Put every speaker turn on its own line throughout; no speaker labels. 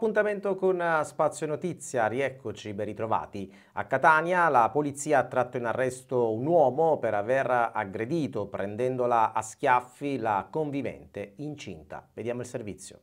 appuntamento con eh, Spazio Notizia, rieccoci, ben ritrovati. A Catania la polizia ha tratto in arresto un uomo per aver aggredito, prendendola a schiaffi, la convivente incinta. Vediamo il servizio.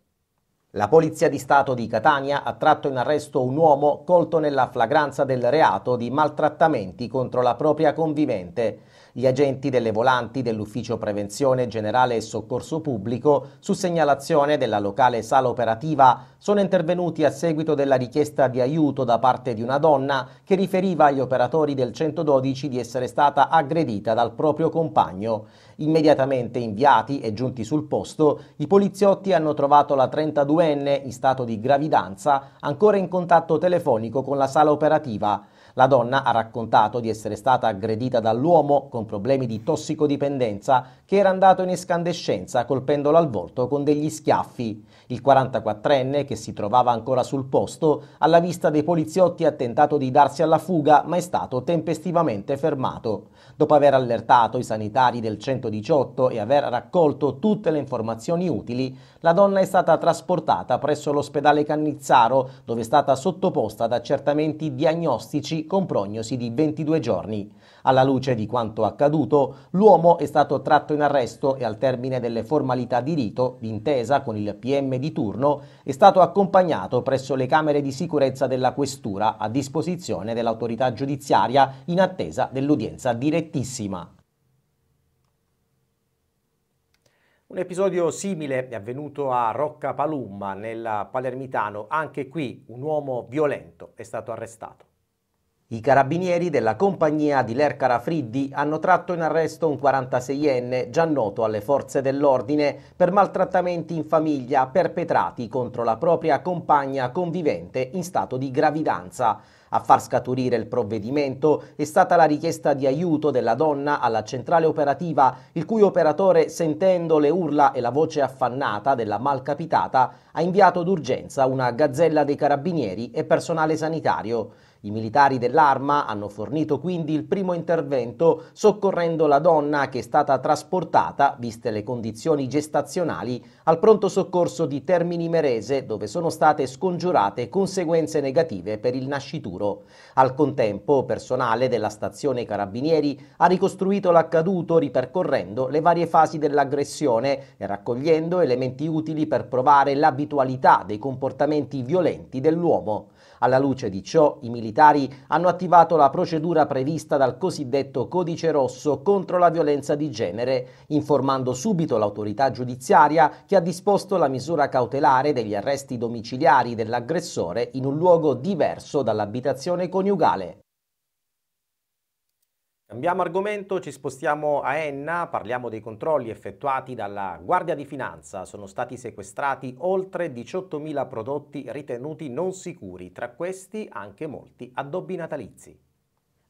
La Polizia di Stato di Catania ha tratto in arresto un uomo colto nella flagranza del reato di maltrattamenti contro la propria convivente gli agenti delle volanti dell'Ufficio Prevenzione Generale e Soccorso Pubblico, su segnalazione della locale sala operativa, sono intervenuti a seguito della richiesta di aiuto da parte di una donna che riferiva agli operatori del 112 di essere stata aggredita dal proprio compagno. Immediatamente inviati e giunti sul posto, i poliziotti hanno trovato la 32enne in stato di gravidanza ancora in contatto telefonico con la sala operativa. La donna ha raccontato di essere stata aggredita dall'uomo con problemi di tossicodipendenza che era andato in escandescenza colpendolo al volto con degli schiaffi. Il 44enne, che si trovava ancora sul posto, alla vista dei poliziotti ha tentato di darsi alla fuga ma è stato tempestivamente fermato. Dopo aver allertato i sanitari del 118 e aver raccolto tutte le informazioni utili, la donna è stata trasportata presso l'ospedale Cannizzaro dove è stata sottoposta ad accertamenti diagnostici con prognosi di 22 giorni. Alla luce di quanto accaduto, l'uomo è stato tratto in arresto e al termine delle formalità di rito, d'intesa con il PM di turno, è stato accompagnato presso le camere di sicurezza della questura a disposizione dell'autorità giudiziaria in attesa dell'udienza direttissima. Un episodio simile è avvenuto a Rocca Palumba, nel Palermitano. Anche qui un uomo violento è stato arrestato. I carabinieri della compagnia di Lercara Friddi hanno tratto in arresto un 46enne già noto alle forze dell'ordine per maltrattamenti in famiglia perpetrati contro la propria compagna convivente in stato di gravidanza. A far scaturire il provvedimento è stata la richiesta di aiuto della donna alla centrale operativa, il cui operatore, sentendo le urla e la voce affannata della malcapitata, ha inviato d'urgenza una gazzella dei carabinieri e personale sanitario. I militari dell'arma hanno fornito quindi il primo intervento soccorrendo la donna che è stata trasportata, viste le condizioni gestazionali, al pronto soccorso di Termini Merese dove sono state scongiurate conseguenze negative per il nascituro. Al contempo personale della stazione Carabinieri ha ricostruito l'accaduto ripercorrendo le varie fasi dell'aggressione e raccogliendo elementi utili per provare l'abitualità dei comportamenti violenti dell'uomo. Alla luce di ciò, i militari hanno attivato la procedura prevista dal cosiddetto Codice Rosso contro la violenza di genere, informando subito l'autorità giudiziaria che ha disposto la misura cautelare degli arresti domiciliari dell'aggressore in un luogo diverso dall'abitazione coniugale. Cambiamo argomento, ci spostiamo a Enna, parliamo dei controlli effettuati dalla Guardia di Finanza. Sono stati sequestrati oltre 18.000 prodotti ritenuti non sicuri, tra questi anche molti addobbi natalizi.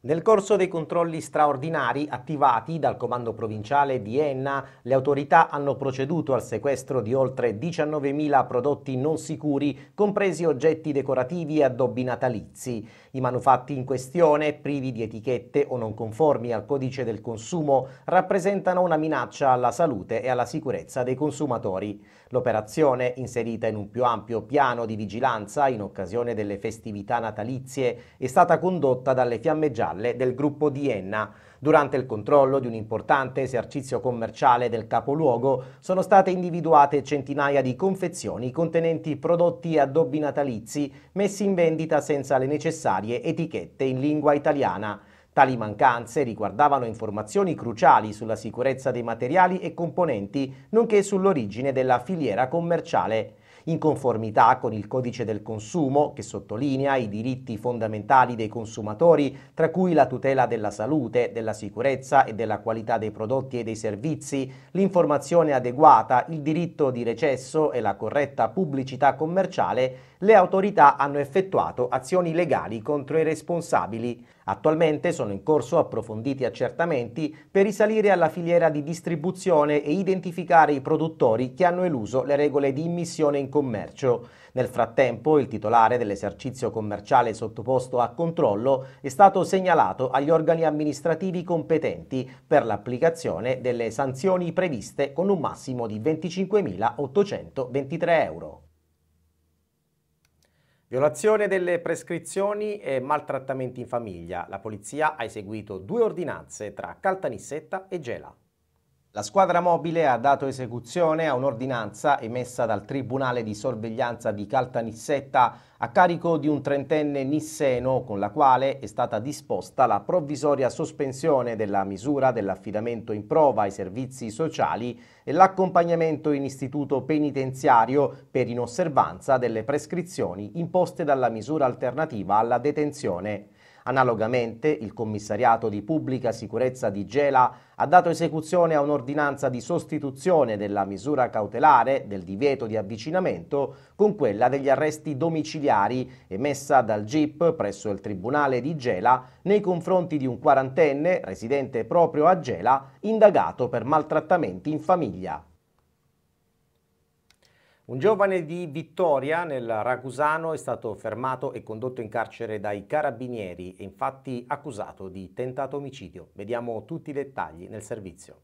Nel corso dei controlli straordinari attivati dal Comando Provinciale di Enna, le autorità hanno proceduto al sequestro di oltre 19.000 prodotti non sicuri, compresi oggetti decorativi e addobbi natalizi. I manufatti in questione, privi di etichette o non conformi al codice del consumo, rappresentano una minaccia alla salute e alla sicurezza dei consumatori. L'operazione, inserita in un più ampio piano di vigilanza in occasione delle festività natalizie, è stata condotta dalle fiamme gialle valle del gruppo di Enna. Durante il controllo di un importante esercizio commerciale del capoluogo sono state individuate centinaia di confezioni contenenti prodotti e addobbi natalizi messi in vendita senza le necessarie etichette in lingua italiana. Tali mancanze riguardavano informazioni cruciali sulla sicurezza dei materiali e componenti, nonché sull'origine della filiera commerciale in conformità con il codice del consumo che sottolinea i diritti fondamentali dei consumatori, tra cui la tutela della salute, della sicurezza e della qualità dei prodotti e dei servizi, l'informazione adeguata, il diritto di recesso e la corretta pubblicità commerciale, le autorità hanno effettuato azioni legali contro i responsabili. Attualmente sono in corso approfonditi accertamenti per risalire alla filiera di distribuzione e identificare i produttori che hanno eluso le regole di immissione in commercio. Nel frattempo il titolare dell'esercizio commerciale sottoposto a controllo è stato segnalato agli organi amministrativi competenti per l'applicazione delle sanzioni previste con un massimo di 25.823 euro. Violazione delle prescrizioni e maltrattamenti in famiglia. La polizia ha eseguito due ordinanze tra Caltanissetta e Gela. La squadra mobile ha dato esecuzione a un'ordinanza emessa dal Tribunale di sorveglianza di Caltanissetta a carico di un trentenne nisseno con la quale è stata disposta la provvisoria sospensione della misura dell'affidamento in prova ai servizi sociali e l'accompagnamento in istituto penitenziario per inosservanza delle prescrizioni imposte dalla misura alternativa alla detenzione. Analogamente, il commissariato di pubblica sicurezza di Gela ha dato esecuzione a un'ordinanza di sostituzione della misura cautelare del divieto di avvicinamento con quella degli arresti domiciliari emessa dal GIP presso il Tribunale di Gela nei confronti di un quarantenne residente proprio a Gela indagato per maltrattamenti in famiglia. Un giovane di Vittoria nel Ragusano è stato fermato e condotto in carcere dai carabinieri e infatti accusato di tentato omicidio. Vediamo tutti i dettagli nel servizio.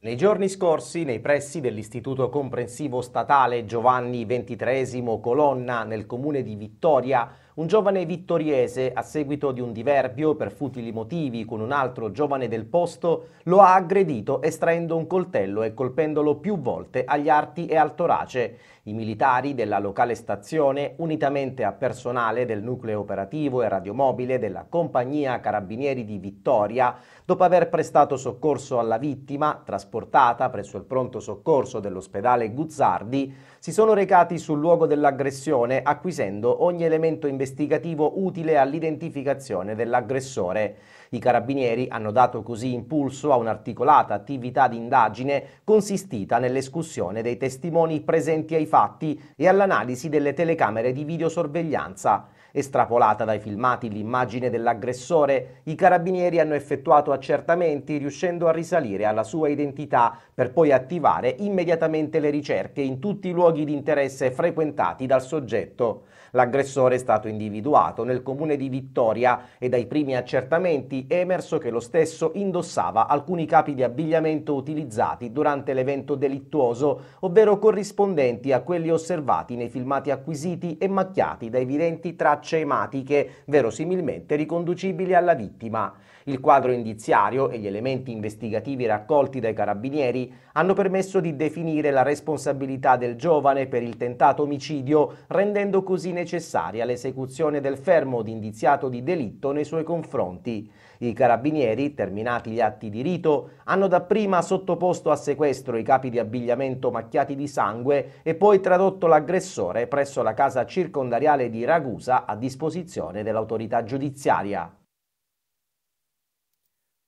Nei giorni scorsi, nei pressi dell'Istituto Comprensivo Statale Giovanni XXIII Colonna nel comune di Vittoria, un giovane vittoriese, a seguito di un diverbio per futili motivi con un altro giovane del posto, lo ha aggredito estraendo un coltello e colpendolo più volte agli arti e al torace. I militari della locale stazione, unitamente a personale del nucleo operativo e radiomobile della compagnia Carabinieri di Vittoria, dopo aver prestato soccorso alla vittima, trasportata presso il pronto soccorso dell'ospedale Guzzardi, si sono recati sul luogo dell'aggressione acquisendo ogni elemento investigativo utile all'identificazione dell'aggressore. I carabinieri hanno dato così impulso a un'articolata attività di indagine consistita nell'escussione dei testimoni presenti ai fatti e all'analisi delle telecamere di videosorveglianza. Estrapolata dai filmati l'immagine dell'aggressore, i carabinieri hanno effettuato accertamenti riuscendo a risalire alla sua identità per poi attivare immediatamente le ricerche in tutti i luoghi di interesse frequentati dal soggetto. L'aggressore è stato individuato nel comune di Vittoria e dai primi accertamenti è emerso che lo stesso indossava alcuni capi di abbigliamento utilizzati durante l'evento delittuoso, ovvero corrispondenti a quelli osservati nei filmati acquisiti e macchiati da evidenti tracce tracce ematiche verosimilmente riconducibili alla vittima. Il quadro indiziario e gli elementi investigativi raccolti dai carabinieri hanno permesso di definire la responsabilità del giovane per il tentato omicidio, rendendo così necessaria l'esecuzione del fermo di indiziato di delitto nei suoi confronti. I carabinieri, terminati gli atti di rito, hanno dapprima sottoposto a sequestro i capi di abbigliamento macchiati di sangue e poi tradotto l'aggressore presso la casa circondariale di Ragusa a disposizione dell'autorità giudiziaria.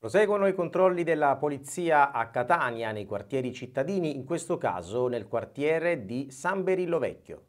Proseguono i controlli della polizia a Catania nei quartieri cittadini, in questo caso nel quartiere di San Berillo Vecchio.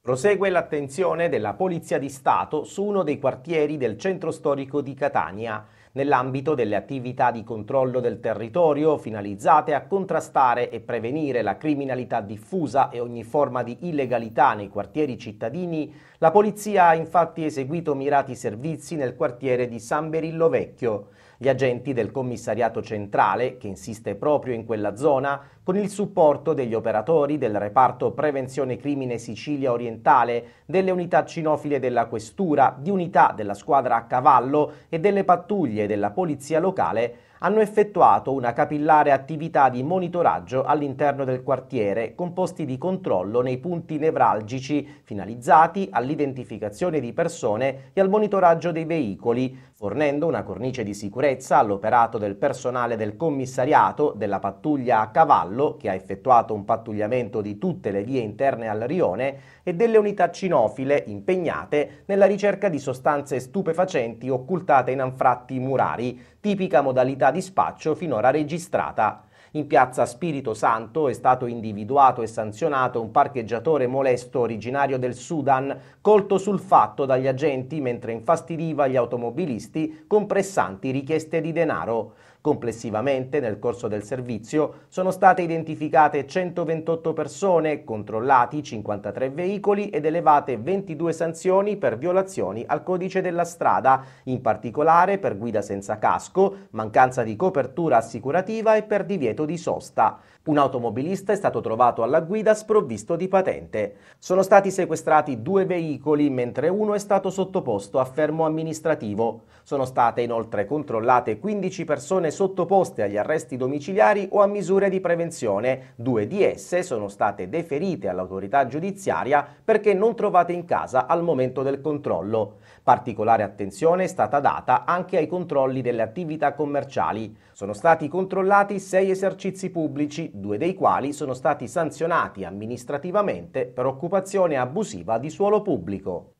Prosegue l'attenzione della Polizia di Stato su uno dei quartieri del centro storico di Catania, nell'ambito delle attività di controllo del territorio finalizzate a contrastare e prevenire la criminalità diffusa e ogni forma di illegalità nei quartieri cittadini, la Polizia ha infatti eseguito mirati servizi nel quartiere di San Berillo Vecchio, gli agenti del commissariato centrale, che insiste proprio in quella zona, con il supporto degli operatori del reparto prevenzione crimine Sicilia orientale, delle unità cinofile della questura, di unità della squadra a cavallo e delle pattuglie della polizia locale, hanno effettuato una capillare attività di monitoraggio all'interno del quartiere con posti di controllo nei punti nevralgici finalizzati all'identificazione di persone e al monitoraggio dei veicoli, fornendo una cornice di sicurezza all'operato del personale del commissariato, della pattuglia a cavallo che ha effettuato un pattugliamento di tutte le vie interne al rione e delle unità cinofile impegnate nella ricerca di sostanze stupefacenti occultate in anfratti murari, tipica modalità di spaccio finora registrata. In piazza Spirito Santo è stato individuato e sanzionato un parcheggiatore molesto originario del Sudan, colto sul fatto dagli agenti mentre infastidiva gli automobilisti con pressanti richieste di denaro. Complessivamente, nel corso del servizio, sono state identificate 128 persone, controllati 53 veicoli ed elevate 22 sanzioni per violazioni al codice della strada, in particolare per guida senza casco, mancanza di copertura assicurativa e per divieto di sosta. Un automobilista è stato trovato alla guida sprovvisto di patente. Sono stati sequestrati due veicoli, mentre uno è stato sottoposto a fermo amministrativo. Sono state inoltre controllate 15 persone sottoposte agli arresti domiciliari o a misure di prevenzione. Due di esse sono state deferite all'autorità giudiziaria perché non trovate in casa al momento del controllo. Particolare attenzione è stata data anche ai controlli delle attività commerciali. Sono stati controllati sei esercizi pubblici, due dei quali sono stati sanzionati amministrativamente per occupazione abusiva di suolo pubblico.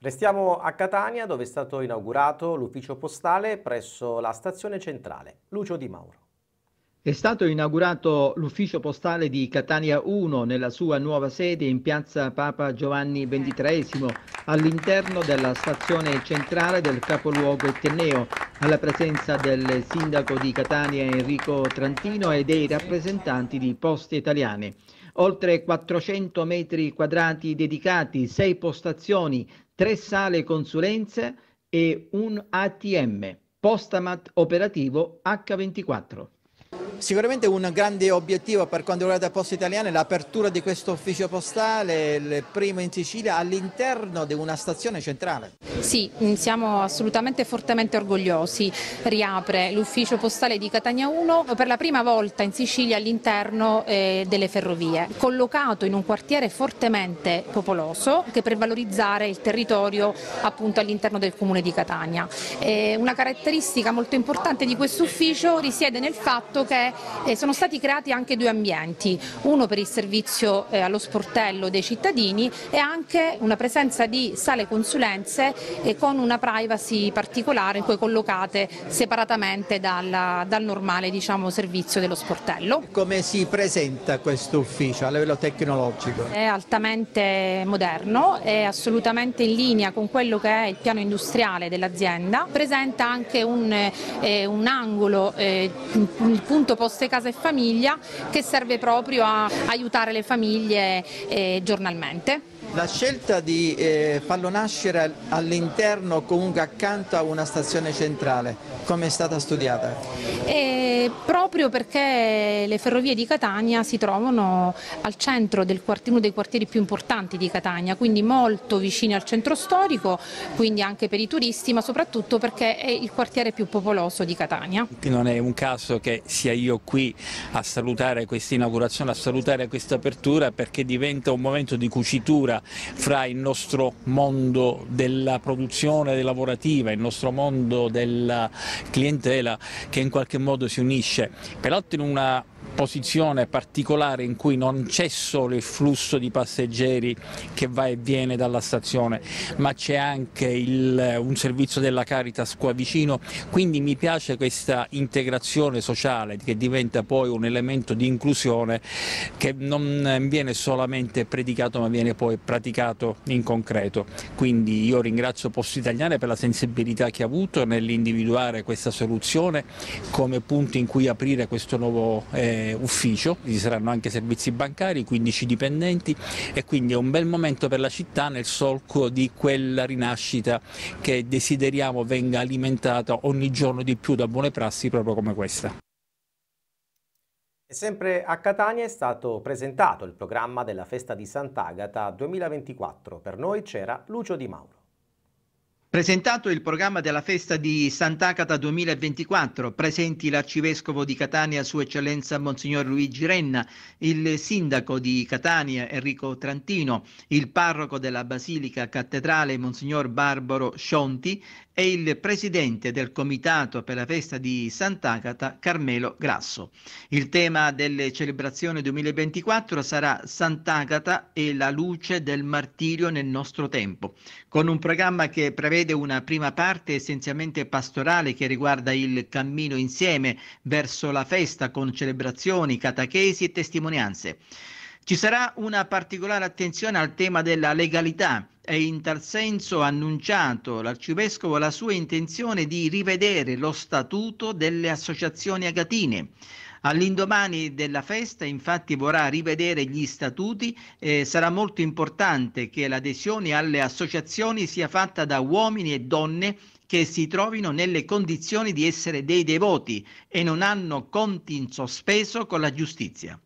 Restiamo a Catania dove è stato inaugurato l'ufficio postale presso la stazione centrale. Lucio Di Mauro.
È stato inaugurato l'ufficio postale di Catania 1 nella sua nuova sede in piazza Papa Giovanni XXIII all'interno della stazione centrale del capoluogo etneo, alla presenza del sindaco di Catania Enrico Trantino e dei rappresentanti di Poste Italiane oltre 400 metri quadrati dedicati, 6 postazioni, tre sale consulenze e un ATM, Postamat operativo H24. Sicuramente un grande obiettivo per quanto riguarda Poste Italiane è l'apertura di questo ufficio postale, il primo in Sicilia, all'interno di una stazione centrale.
Sì, mm, siamo assolutamente fortemente orgogliosi. Riapre l'ufficio postale di Catania 1 per la prima volta in Sicilia all'interno eh, delle ferrovie, collocato in un quartiere fortemente popoloso che per valorizzare il territorio appunto all'interno del comune di Catania. Eh, una caratteristica molto importante di questo ufficio risiede nel fatto che eh, sono stati creati anche due ambienti, uno per il servizio eh, allo sportello dei cittadini e anche una presenza di sale consulenze eh, con una privacy particolare in cui collocate separatamente dal, dal normale diciamo, servizio dello sportello.
Come si presenta questo ufficio a livello tecnologico?
È altamente moderno, è assolutamente in linea con quello che è il piano industriale dell'azienda, presenta anche un, eh, un angolo, eh, il punto proposte casa e famiglia che serve proprio a aiutare le famiglie eh, giornalmente.
La scelta di eh, farlo nascere all'interno o comunque accanto a una stazione centrale, come è stata studiata?
E eh, proprio perché le ferrovie di Catania si trovano al centro di uno dei quartieri più importanti di Catania, quindi molto vicini al centro storico, quindi anche per i turisti, ma soprattutto perché è il quartiere più popoloso di Catania.
Non è un caso che sia io qui a salutare questa inaugurazione, a salutare questa apertura perché diventa un momento di cucitura fra il nostro mondo della produzione lavorativa, il nostro mondo della clientela che in qualche modo si unisce finisce. Pelotto in una posizione particolare in cui non c'è solo il flusso di passeggeri che va e viene dalla stazione, ma c'è anche il, un servizio della Caritas qua vicino, quindi mi piace questa integrazione sociale che diventa poi un elemento di inclusione che non eh, viene solamente predicato ma viene poi praticato in concreto. Quindi io ringrazio Posto Italiane per la sensibilità che ha avuto nell'individuare questa soluzione come punto in cui aprire questo nuovo eh, ufficio, ci saranno anche servizi bancari, 15 dipendenti e quindi è un bel momento per la città nel solco di quella rinascita che desideriamo venga alimentata ogni giorno di più da buone prassi proprio come questa.
E sempre a Catania è stato presentato il programma della Festa di Sant'Agata 2024. Per noi c'era Lucio Di
Mauro. Presentato il programma della festa di Sant'Agata 2024, presenti l'arcivescovo di Catania, Sua Eccellenza Monsignor Luigi Renna, il sindaco di Catania Enrico Trantino, il parroco della Basilica Cattedrale Monsignor Barbaro Scionti, e il presidente del Comitato per la festa di Sant'Agata, Carmelo Grasso. Il tema delle celebrazioni 2024 sarà Sant'Agata e la luce del martirio nel nostro tempo, con un programma che prevede una prima parte essenzialmente pastorale che riguarda il cammino insieme verso la festa con celebrazioni, catechesi e testimonianze. Ci sarà una particolare attenzione al tema della legalità e in tal senso annunciato l'arcivescovo la sua intenzione di rivedere lo statuto delle associazioni agatine. All'indomani della festa infatti vorrà rivedere gli statuti e sarà molto importante che l'adesione alle associazioni sia fatta da uomini e donne che si trovino nelle condizioni di essere dei devoti e non hanno conti in sospeso con la giustizia.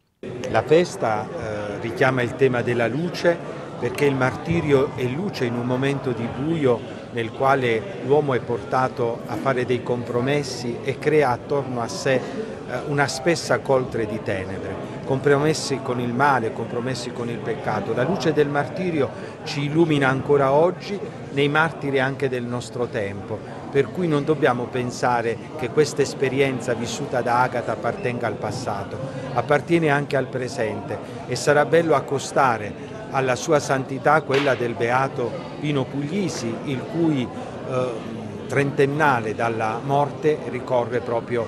La festa eh, richiama il tema della luce perché il martirio è luce in un momento di buio nel quale l'uomo è portato a fare dei compromessi e crea attorno a sé eh, una spessa coltre di tenebre, compromessi con il male, compromessi con il peccato. La luce del martirio ci illumina ancora oggi nei martiri anche del nostro tempo, per cui non dobbiamo pensare che questa esperienza vissuta da Agata appartenga al passato, appartiene anche al presente e sarà bello accostare alla sua santità quella del beato Pino Puglisi, il cui eh, trentennale dalla morte ricorre proprio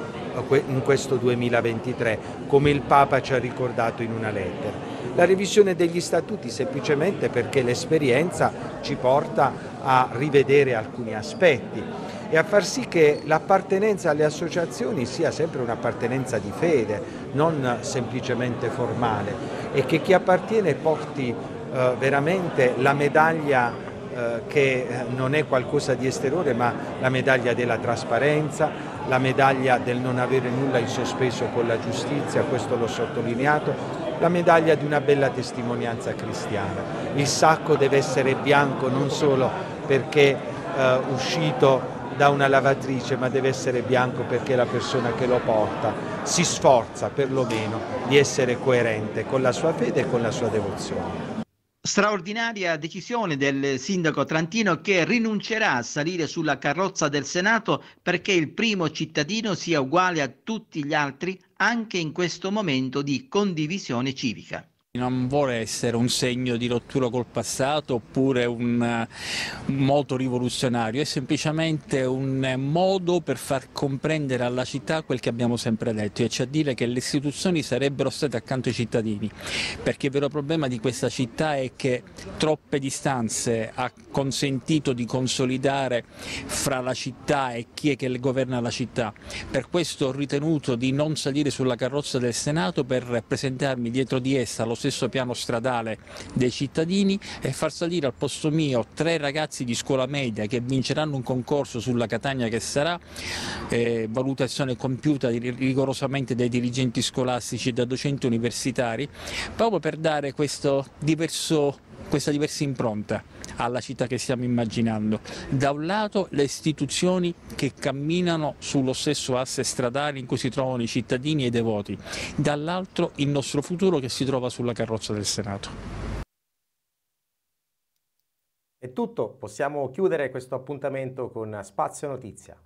eh, in questo 2023, come il Papa ci ha ricordato in una lettera. La revisione degli statuti semplicemente perché l'esperienza ci porta a rivedere alcuni aspetti e a far sì che l'appartenenza alle associazioni sia sempre un'appartenenza di fede, non semplicemente formale, e che chi appartiene porti eh, veramente la medaglia eh, che eh, non è qualcosa di esteriore ma la medaglia della trasparenza, la medaglia del non avere nulla in sospeso con la giustizia, questo l'ho sottolineato, la medaglia di una bella testimonianza cristiana. Il sacco deve essere bianco non solo perché eh, uscito da una lavatrice, ma deve essere bianco perché la persona che lo porta si sforza perlomeno di essere coerente con la sua fede e con la sua devozione.
Straordinaria decisione del sindaco Trantino che rinuncerà a salire sulla carrozza del Senato perché il primo cittadino sia uguale a tutti gli altri anche in questo momento di condivisione civica.
Non vuole essere un segno di rottura col passato oppure un, moto rivoluzionario, è semplicemente un modo per far comprendere alla città quel che abbiamo sempre detto, e cioè dire che le istituzioni sarebbero state accanto ai cittadini, perché il vero problema di questa città è che troppe distanze ha consentito di consolidare fra la città e chi è che governa la città. Per questo ho ritenuto di non salire sulla carrozza del Senato per presentarmi dietro di essa allo stesso piano stradale dei cittadini e far salire al posto mio tre ragazzi di scuola media che vinceranno un concorso sulla Catania che sarà, eh, valutazione compiuta rigorosamente dai dirigenti scolastici e da docenti universitari, proprio per dare questo diverso, questa diversa impronta alla città che stiamo immaginando. Da un lato le istituzioni che camminano sullo stesso asse stradale in cui si trovano i cittadini e i devoti, dall'altro il nostro futuro che si trova sulla carrozza del Senato.
È tutto, possiamo chiudere questo appuntamento con Spazio Notizia.